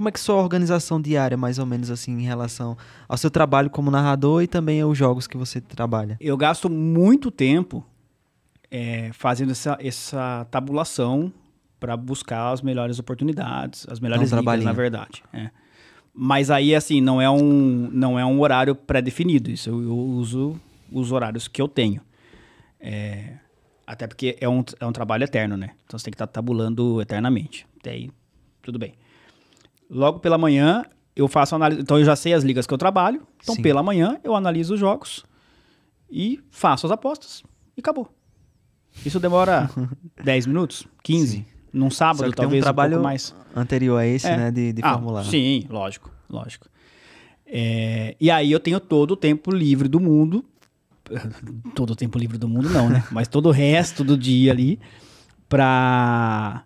Como é que sua organização diária, mais ou menos assim, em relação ao seu trabalho como narrador e também aos jogos que você trabalha? Eu gasto muito tempo é, fazendo essa, essa tabulação para buscar as melhores oportunidades, as melhores ligas, na verdade. É. Mas aí, assim, não é um, não é um horário pré-definido. Isso eu, eu, uso os horários que eu tenho. É, até porque é um, é um trabalho eterno, né? Então você tem que estar tá tabulando eternamente. Até aí, tudo bem. Logo pela manhã, eu faço análise. Então, eu já sei as ligas que eu trabalho. Então, Sim. pela manhã, eu analiso os jogos e faço as apostas e acabou. Isso demora 10 minutos, 15. Sim. Num sábado, Só que talvez tem um trabalho um mais. Anterior a esse, é. né? De, de ah, formular. Sim, lógico, lógico. É, e aí eu tenho todo o tempo livre do mundo. Todo o tempo livre do mundo, não, né? Mas todo o resto do dia ali para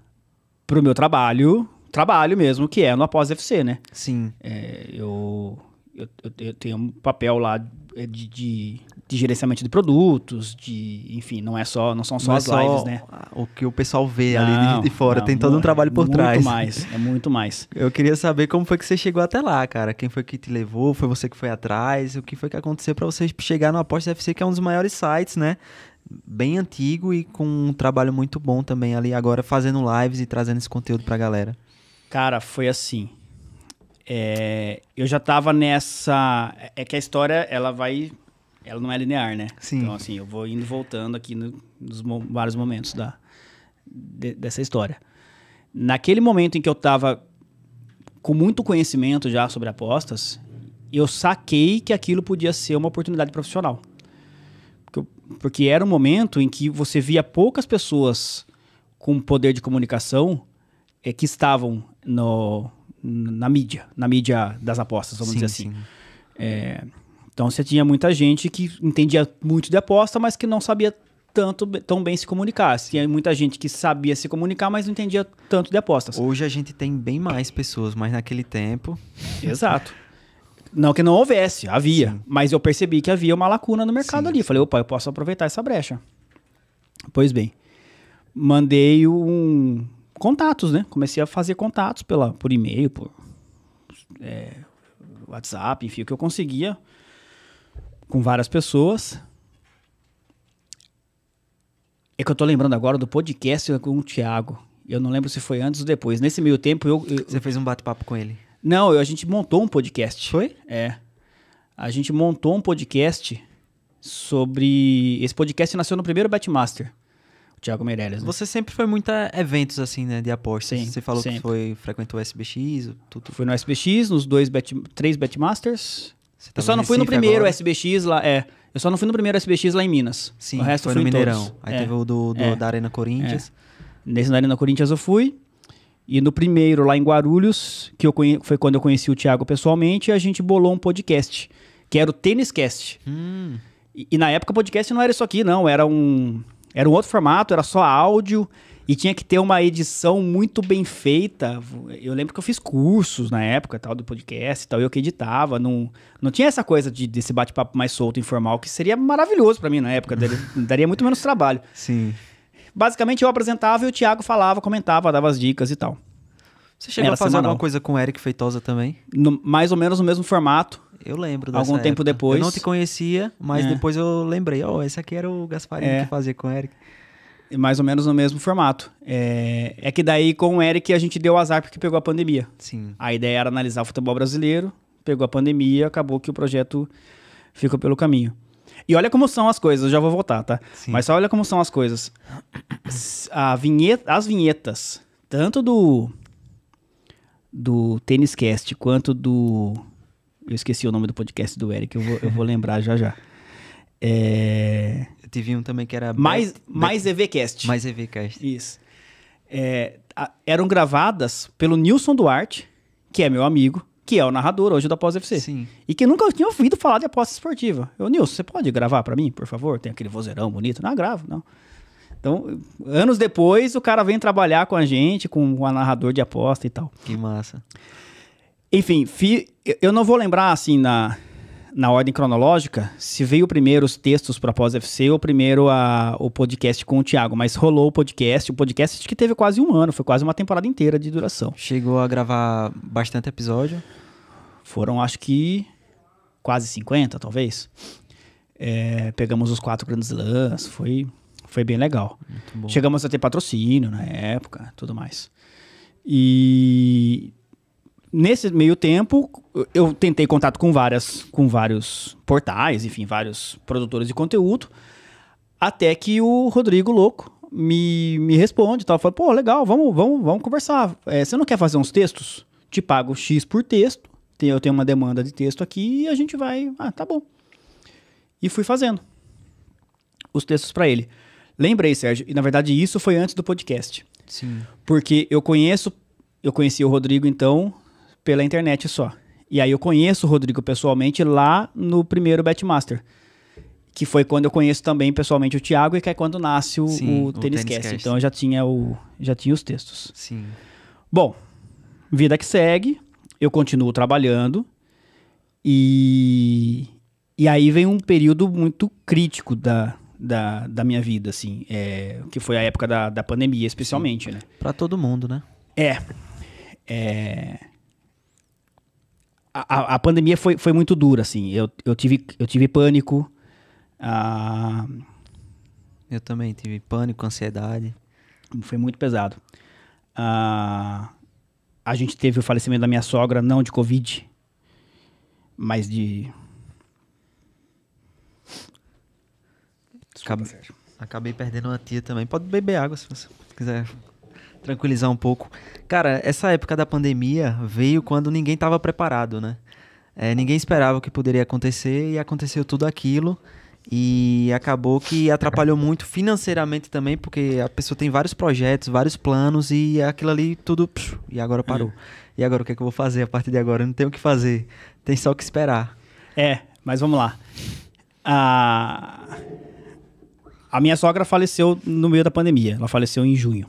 o meu trabalho trabalho mesmo, que é no Após FC, né? Sim. É, eu, eu, eu, tenho um papel lá é, de, de, de, gerenciamento de produtos, de, enfim, não é só, não são só não é as é só lives, né? O que o pessoal vê não, ali de, fora, não, tem todo um é trabalho por muito trás. Muito mais, é muito mais. eu queria saber como foi que você chegou até lá, cara. Quem foi que te levou? Foi você que foi atrás? O que foi que aconteceu para você chegar no Após FC, que é um dos maiores sites, né? bem antigo e com um trabalho muito bom também ali agora fazendo lives e trazendo esse conteúdo pra galera. Cara, foi assim. É, eu já tava nessa. É que a história, ela vai. Ela não é linear, né? Sim. Então, assim, eu vou indo e voltando aqui no, nos mo vários momentos da, de, dessa história. Naquele momento em que eu tava com muito conhecimento já sobre apostas, eu saquei que aquilo podia ser uma oportunidade profissional. Porque, porque era um momento em que você via poucas pessoas com poder de comunicação é, que estavam no, na mídia, na mídia das apostas, vamos sim, dizer assim. É, então você tinha muita gente que entendia muito de aposta, mas que não sabia tanto tão bem se comunicar. Tinha muita gente que sabia se comunicar, mas não entendia tanto de apostas. Hoje a gente tem bem mais pessoas, mas naquele tempo. Exato. Não que não houvesse, havia. Sim. Mas eu percebi que havia uma lacuna no mercado Sim. ali. Falei, opa, eu posso aproveitar essa brecha. Pois bem. Mandei um, contatos, né? Comecei a fazer contatos pela, por e-mail, por é, WhatsApp, enfim, o que eu conseguia com várias pessoas. É que eu tô lembrando agora do podcast com o Thiago. Eu não lembro se foi antes ou depois. Nesse meio tempo eu. eu Você fez um bate-papo com ele? Não, eu, a gente montou um podcast. Foi? É. A gente montou um podcast sobre. Esse podcast nasceu no primeiro Batmaster. Tiago Meirelles. Né? Você sempre foi muito a eh, eventos, assim, né? De apostas. Sim, Você falou sempre. que foi, frequentou o SBX, tudo. Fui no SBX, nos dois bet, três Betmasters. eu só não fui no primeiro agora. SBX lá, é. Eu só não fui no primeiro SBX lá em Minas. Sim, o resto foi no Mineirão. Todos. Aí é, teve o do, do é, da Arena Corinthians. É. Nesse da Arena Corinthians eu fui. E no primeiro, lá em Guarulhos, que conhe... foi quando eu conheci o Thiago pessoalmente, a gente bolou um podcast, que era o Tênis Cast. Hum. E, e, na época o podcast não era isso aqui, não. Era um, era um outro formato, era só áudio e tinha que ter uma edição muito bem feita. Eu lembro que eu fiz cursos na época, tal, do podcast e tal, eu que editava. Não, não tinha essa coisa de, desse bate-papo mais solto, informal, que seria maravilhoso para mim na época, daria, daria muito menos trabalho. Sim. Basicamente eu apresentava e o Thiago falava, comentava, dava as dicas e tal. Você chegou Era a fazer semanal. alguma coisa com o Eric Feitosa também? No, mais ou menos no mesmo formato. Eu lembro dessa Algum tempo época. depois. Eu não te conhecia, mas é. depois eu lembrei. Ó, oh, esse aqui era o Gasparinho é. que fazia com o Eric. Mais ou menos no mesmo formato. É... é que daí com o Eric a gente deu azar porque pegou a pandemia. Sim. A ideia era analisar o futebol brasileiro, pegou a pandemia, acabou que o projeto ficou pelo caminho. E olha como são as coisas, eu já vou voltar, tá? Sim. Mas só olha como são as coisas. A vinheta, as vinhetas, tanto do do Tênis Cast quanto do eu esqueci o nome do podcast do Eric, eu vou, eu vou lembrar já já. É... Eu tive um também que era... Mais, mais EVCast. Mais EVCast. Isso. É, a, eram gravadas pelo Nilson Duarte, que é meu amigo, que é o narrador hoje da Pós-FC. Sim. E que nunca tinha ouvido falar de aposta esportiva. Eu, Nilson, você pode gravar para mim, por favor? Tem aquele vozeirão bonito. Não, gravo, não. Então, anos depois, o cara vem trabalhar com a gente, com o narrador de aposta e tal. Que massa. Enfim, fi, eu não vou lembrar assim na, na ordem cronológica se veio primeiro os textos para pós-FC ou primeiro a, o podcast com o Thiago, mas rolou o podcast. O podcast que teve quase um ano, foi quase uma temporada inteira de duração. Chegou a gravar bastante episódio? Foram, acho que quase 50, talvez. É, pegamos os quatro grandes lãs, foi, foi bem legal. Chegamos a ter patrocínio na época, tudo mais. E nesse meio tempo, eu tentei contato com várias, com vários portais, enfim, vários produtores de conteúdo, até que o Rodrigo Louco me, me responde, tal, fala, pô, legal, vamos, vamos, vamos conversar. É, você não quer fazer uns textos? Te pago X por texto, eu tenho uma demanda de texto aqui e a gente vai, ah, tá bom. E fui fazendo os textos para ele. Lembrei, Sérgio, e na verdade isso foi antes do podcast. Sim. Porque eu conheço, eu conheci o Rodrigo então pela internet só. E aí eu conheço o Rodrigo pessoalmente lá no primeiro Betmaster. Que foi quando eu conheço também pessoalmente o Thiago e que é quando nasce o, Sim, o, o Tênis Cast. Então eu já tinha, o, já tinha os textos. Sim. Bom, vida que segue, eu continuo trabalhando e, e aí vem um período muito crítico da, da, da minha vida, assim, é, que foi a época da, da pandemia, especialmente, Sim. né? Pra todo mundo, né? É. É a, a, pandemia foi, foi muito dura, assim. Eu, eu, tive, eu tive pânico. eu também tive pânico, ansiedade. Foi muito pesado. a gente teve o falecimento da minha sogra, não de Covid, mas de. Acabei perdendo uma tia também. Pode beber água se você quiser tranquilizar um pouco. Cara, essa época da pandemia veio quando ninguém estava preparado, né? É, ninguém esperava o que poderia acontecer e aconteceu tudo aquilo. E acabou que atrapalhou muito financeiramente também, porque a pessoa tem vários projetos, vários planos e aquilo ali tudo. Psh, e agora é. parou. E agora o que, é que eu vou fazer a partir de agora? Eu não tenho o que fazer. Tem só o que esperar. É, mas vamos lá. A, a minha sogra faleceu no meio da pandemia. Ela faleceu em junho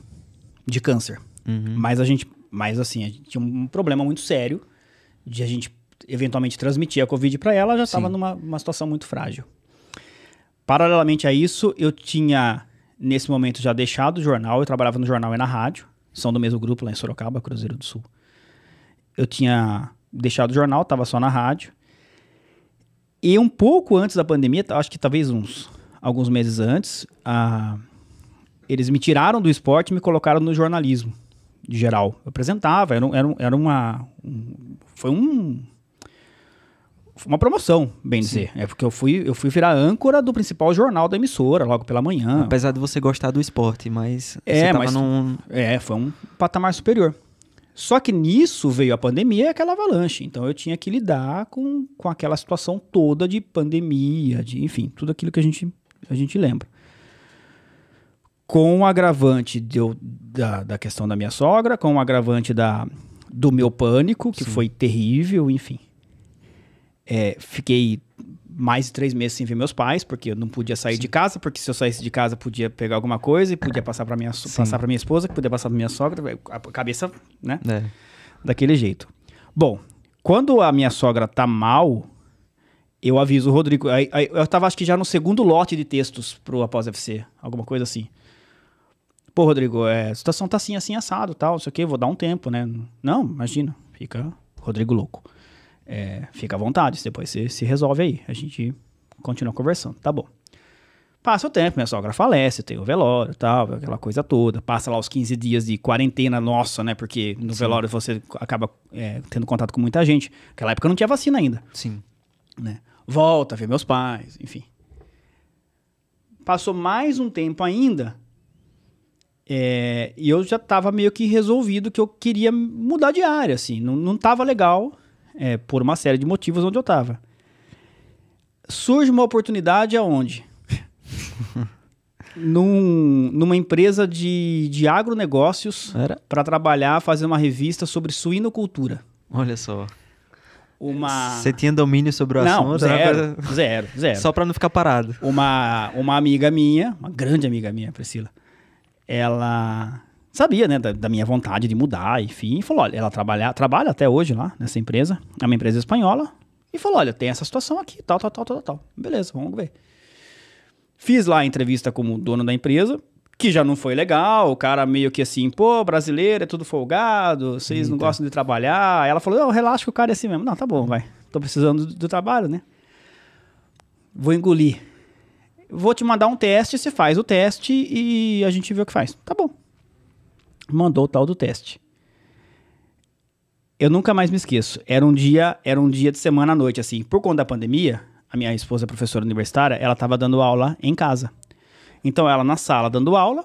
de câncer. Uhum. Mas a gente, mas assim, a gente tinha um problema muito sério de a gente eventualmente transmitir a Covid para ela, já estava numa situação muito frágil. Paralelamente a isso, eu tinha, nesse momento, já deixado o jornal, eu trabalhava no jornal e na rádio, são do mesmo grupo lá em Sorocaba, Cruzeiro do Sul. Eu tinha deixado o jornal, estava só na rádio. E um pouco antes da pandemia, acho que talvez uns alguns meses antes, a eles me tiraram do esporte e me colocaram no jornalismo, de geral. Eu apresentava, era, era, era uma. Um, foi um. uma promoção, bem Sim. dizer. É porque eu fui, eu fui virar âncora do principal jornal da emissora, logo pela manhã. Apesar de você gostar do esporte, mas é, mas, num... É, foi um patamar superior. Só que nisso veio a pandemia e aquela avalanche. Então eu tinha que lidar com, com aquela situação toda de pandemia, de enfim, tudo aquilo que a gente, a gente lembra com o agravante de eu, da, da questão da minha sogra, com o agravante da, do meu pânico, que Sim. foi terrível, enfim. É, fiquei mais de três meses sem ver meus pais, porque eu não podia sair Sim. de casa, porque se eu saísse de casa podia pegar alguma coisa e podia passar para minha, passar minha esposa, que podia passar para minha sogra, a cabeça, né? É. Daquele jeito. Bom, quando a minha sogra tá mal, eu aviso o Rodrigo. Aí, aí, eu tava acho que já no segundo lote de textos pro Após FC, alguma coisa assim pô, Rodrigo, é, a situação tá assim, assim, assado, tal, sei o quê, vou dar um tempo, né? Não, imagina, fica Rodrigo louco. É, fica à vontade, depois você se resolve aí. A gente continua conversando, tá bom. Passa o tempo, minha sogra falece, tem o velório tal, aquela coisa toda. Passa lá os 15 dias de quarentena nossa, né? Porque no Sim. velório você acaba é, tendo contato com muita gente. Naquela época não tinha vacina ainda. Sim. Né? Volta, vê meus pais, enfim. Passou mais um tempo ainda, é, e eu já estava meio que resolvido que eu queria mudar de área, assim. Não, não legal, é, por uma série de motivos onde eu estava. Surge uma oportunidade aonde? Num, numa empresa de, de agronegócios para trabalhar, fazer uma revista sobre suinocultura. Olha só. Uma... Você tinha domínio sobre o não, assunto? Zero, zero, zero. Só para não ficar parado. Uma, uma amiga minha, uma grande amiga minha, Priscila, ela sabia, né, da, da, minha vontade de mudar, enfim, e falou, olha, ela trabalha, trabalha até hoje lá nessa empresa, é uma empresa espanhola, e falou, olha, tem essa situação aqui, tal, tal, tal, tal, tal. Beleza, vamos ver. Fiz lá a entrevista como dono da empresa, que já não foi legal, o cara meio que assim, pô, brasileiro é tudo folgado, vocês Eita. não gostam de trabalhar. Ela falou, não, relaxa que o cara é assim mesmo. Não, tá bom, vai. Tô precisando do, do trabalho, né? Vou engolir vou te mandar um teste, você faz o teste e a gente vê o que faz. Tá bom. Mandou o tal do teste. Eu nunca mais me esqueço. Era um dia, era um dia de semana à noite assim. Por conta da pandemia, a minha esposa é professora universitária, ela estava dando aula em casa. Então ela na sala dando aula,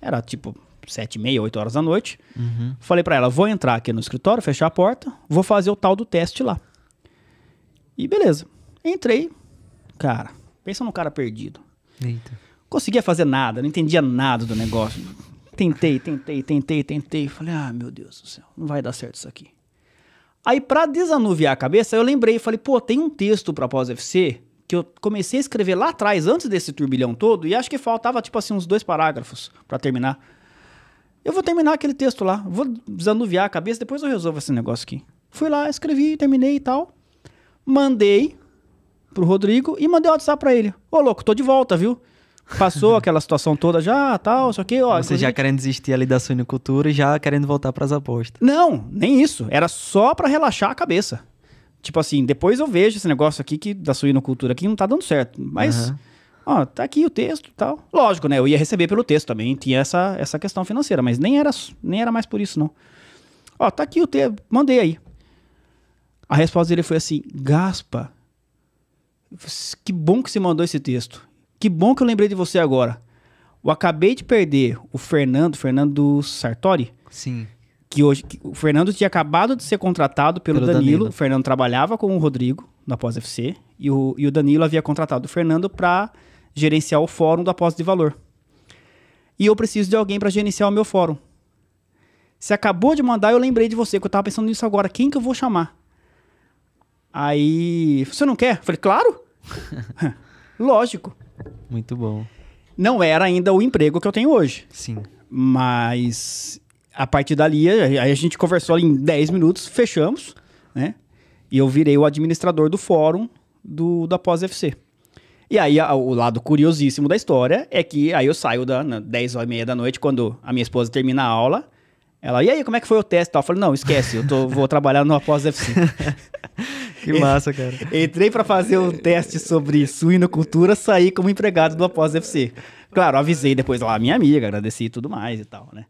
era tipo sete e meia, oito horas da noite. Uhum. Falei para ela, vou entrar aqui no escritório, fechar a porta, vou fazer o tal do teste lá. E beleza. Entrei, cara, Pensa num cara perdido. Eita. Conseguia fazer nada, não entendia nada do negócio. Tentei, tentei, tentei, tentei. Falei, ah, meu Deus do céu, não vai dar certo isso aqui. Aí, para desanuviar a cabeça, eu lembrei e falei, pô, tem um texto para pós-FC que eu comecei a escrever lá atrás, antes desse turbilhão todo, e acho que faltava, tipo assim, uns dois parágrafos para terminar. Eu vou terminar aquele texto lá, vou desanuviar a cabeça, depois eu resolvo esse negócio aqui. Fui lá, escrevi, terminei e tal. Mandei pro Rodrigo e mandei um WhatsApp pra ele. Ô, louco, tô de volta, viu? Passou aquela situação toda já, tal, só que, ó. Você inclusive... já querendo desistir ali da suinocultura e já querendo voltar pras apostas. Não, nem isso. Era só pra relaxar a cabeça. Tipo assim, depois eu vejo esse negócio aqui que da suinocultura aqui não tá dando certo. Mas, uhum. ó, tá aqui o texto tal. Lógico, né? Eu ia receber pelo texto também, tinha essa, essa questão financeira, mas nem era, nem era mais por isso, não. Ó, tá aqui o texto, mandei aí. A resposta dele foi assim: Gaspa, que bom que você mandou esse texto. Que bom que eu lembrei de você agora. Eu acabei de perder o Fernando, Fernando Sartori. Sim. Que hoje, que o Fernando tinha acabado de ser contratado pelo, pelo Danilo. Danilo. O Fernando trabalhava com o Rodrigo na Pós-FC e o, e o Danilo havia contratado o Fernando para gerenciar o fórum da Pós de Valor. E eu preciso de alguém para gerenciar o meu fórum. Você acabou de mandar, eu lembrei de você, que eu estava pensando nisso agora. Quem que eu vou chamar? Aí, você não quer? Eu falei, claro. Lógico. Muito bom. Não era ainda o emprego que eu tenho hoje. Sim. Mas a partir dali, aí a gente conversou ali em 10 minutos, fechamos, né? E eu virei o administrador do fórum do, da Pós-FC. E aí, a, o lado curiosíssimo da história é que aí eu saio da na, 10 horas e meia da noite, quando a minha esposa termina a aula. Ela, e aí, como é que foi o teste? Eu falei, não, esquece, eu tô, vou trabalhar no Após FC. Que massa, cara. Entrei para fazer um teste sobre suinocultura, saí como empregado do Após FC. Claro, avisei depois lá a minha amiga, agradeci e tudo mais e tal, né?